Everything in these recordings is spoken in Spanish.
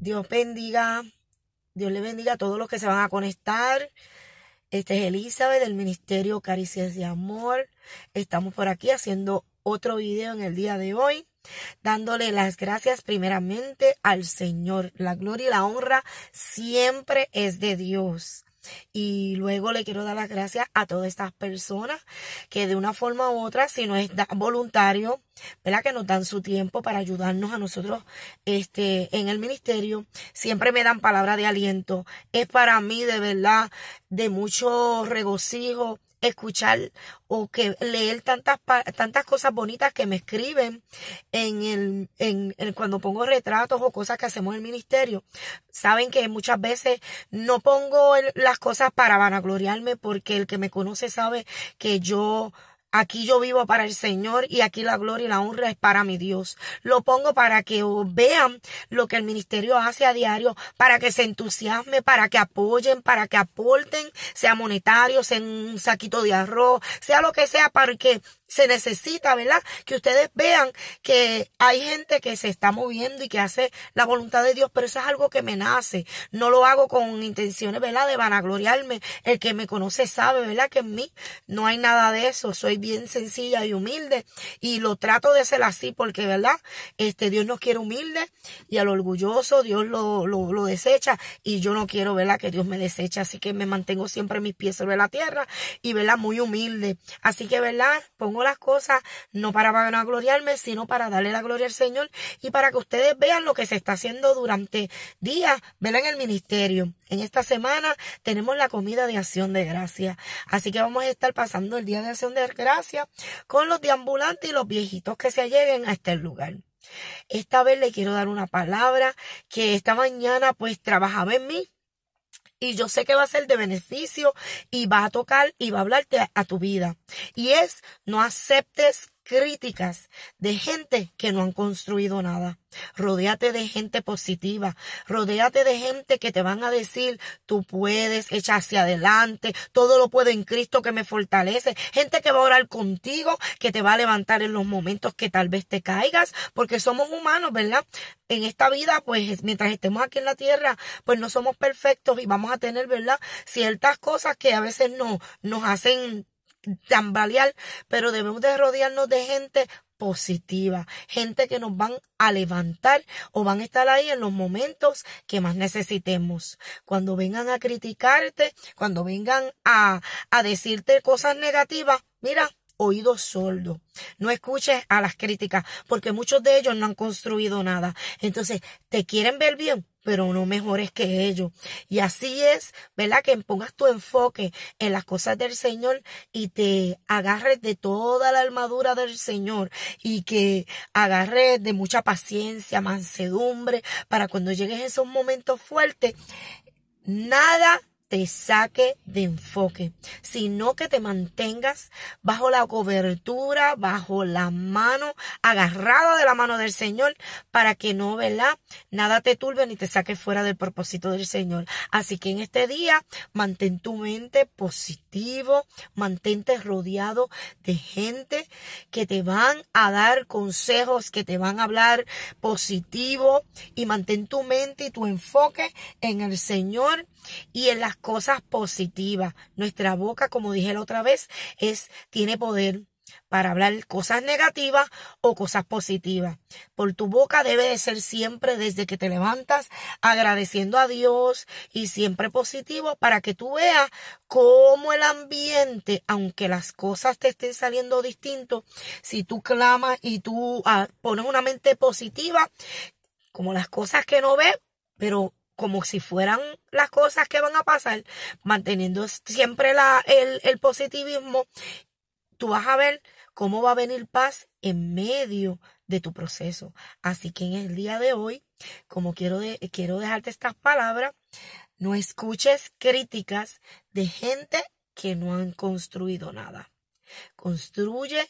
Dios bendiga, Dios le bendiga a todos los que se van a conectar. Este es Elizabeth del Ministerio Caricias de Amor. Estamos por aquí haciendo otro video en el día de hoy, dándole las gracias primeramente al Señor. La gloria y la honra siempre es de Dios. Y luego le quiero dar las gracias a todas estas personas que de una forma u otra, si no es voluntario, ¿verdad? Que nos dan su tiempo para ayudarnos a nosotros este, en el ministerio. Siempre me dan palabra de aliento. Es para mí de verdad de mucho regocijo escuchar o que leer tantas tantas cosas bonitas que me escriben en el en, cuando pongo retratos o cosas que hacemos en el ministerio saben que muchas veces no pongo las cosas para vanagloriarme porque el que me conoce sabe que yo Aquí yo vivo para el Señor y aquí la gloria y la honra es para mi Dios. Lo pongo para que vean lo que el ministerio hace a diario, para que se entusiasme, para que apoyen, para que aporten, sea monetario, sea un saquito de arroz, sea lo que sea, para que se necesita, ¿verdad? Que ustedes vean que hay gente que se está moviendo y que hace la voluntad de Dios, pero eso es algo que me nace. No lo hago con intenciones, ¿verdad? De vanagloriarme. El que me conoce sabe, ¿verdad? Que en mí no hay nada de eso. Soy bien sencilla y humilde y lo trato de ser así porque, ¿verdad? Este Dios nos quiere humilde y al orgulloso Dios lo, lo, desecha y yo no quiero, ¿verdad? Que Dios me desecha. Así que me mantengo siempre mis pies sobre la tierra y, ¿verdad? Muy humilde. Así que, ¿verdad? Pongo las cosas no para gloriarme, sino para darle la gloria al Señor y para que ustedes vean lo que se está haciendo durante días, ¿verdad? En el ministerio. En esta semana tenemos la comida de acción de gracia. Así que vamos a estar pasando el día de acción de gracia con los deambulantes y los viejitos que se lleguen a este lugar. Esta vez le quiero dar una palabra que esta mañana pues trabajaba en mí y yo sé que va a ser de beneficio y va a tocar y va a hablarte a, tu vida. Y es, no aceptes críticas de gente que no han construido nada. Rodéate de gente positiva, rodéate de gente que te van a decir, tú puedes, echa hacia adelante, todo lo puedo en Cristo que me fortalece, gente que va a orar contigo, que te va a levantar en los momentos que tal vez te caigas, porque somos humanos, ¿verdad? En esta vida, pues mientras estemos aquí en la tierra, pues no somos perfectos y vamos a tener, ¿verdad? Ciertas cosas que a veces no, nos hacen tambalear, pero debemos de rodearnos de gente positiva, gente que nos van a levantar o van a estar ahí en los momentos que más necesitemos. Cuando vengan a criticarte, cuando vengan a, decirte cosas negativas, mira, oídos sordos. No escuches a las críticas porque muchos de ellos no han construido nada. Entonces, ¿te quieren ver bien? pero no mejores que ellos. Y así es, ¿verdad? Que pongas tu enfoque en las cosas del Señor y te agarres de toda la armadura del Señor y que agarres de mucha paciencia, mansedumbre, para cuando llegues a esos momentos fuertes, nada te saque de enfoque, sino que te mantengas bajo la cobertura, bajo la mano, agarrada de la mano del Señor, para que no, ¿verdad? Nada te turbe ni te saque fuera del propósito del Señor. Así que en este día, mantén tu mente positivo, mantente rodeado de gente que te van a dar consejos, que te van a hablar positivo y mantén tu mente y tu enfoque en el Señor y en las cosas positivas. Nuestra boca, como dije la otra vez, es, tiene poder para hablar cosas negativas o cosas positivas. Por tu boca debe de ser siempre desde que te levantas agradeciendo a Dios y siempre positivo para que tú veas cómo el ambiente, aunque las cosas te estén saliendo distinto, si tú clamas y tú ah, pones una mente positiva, como las cosas que no ves, pero como si fueran las cosas que van a pasar, manteniendo siempre el, positivismo, tú vas a ver cómo va a venir paz en medio de tu proceso. Así que en el día de hoy, como quiero, quiero dejarte estas palabras, no escuches críticas de gente que no han construido nada. Construye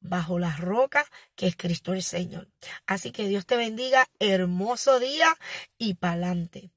bajo las rocas que es Cristo el Señor. Así que Dios te bendiga, hermoso día y pa'lante.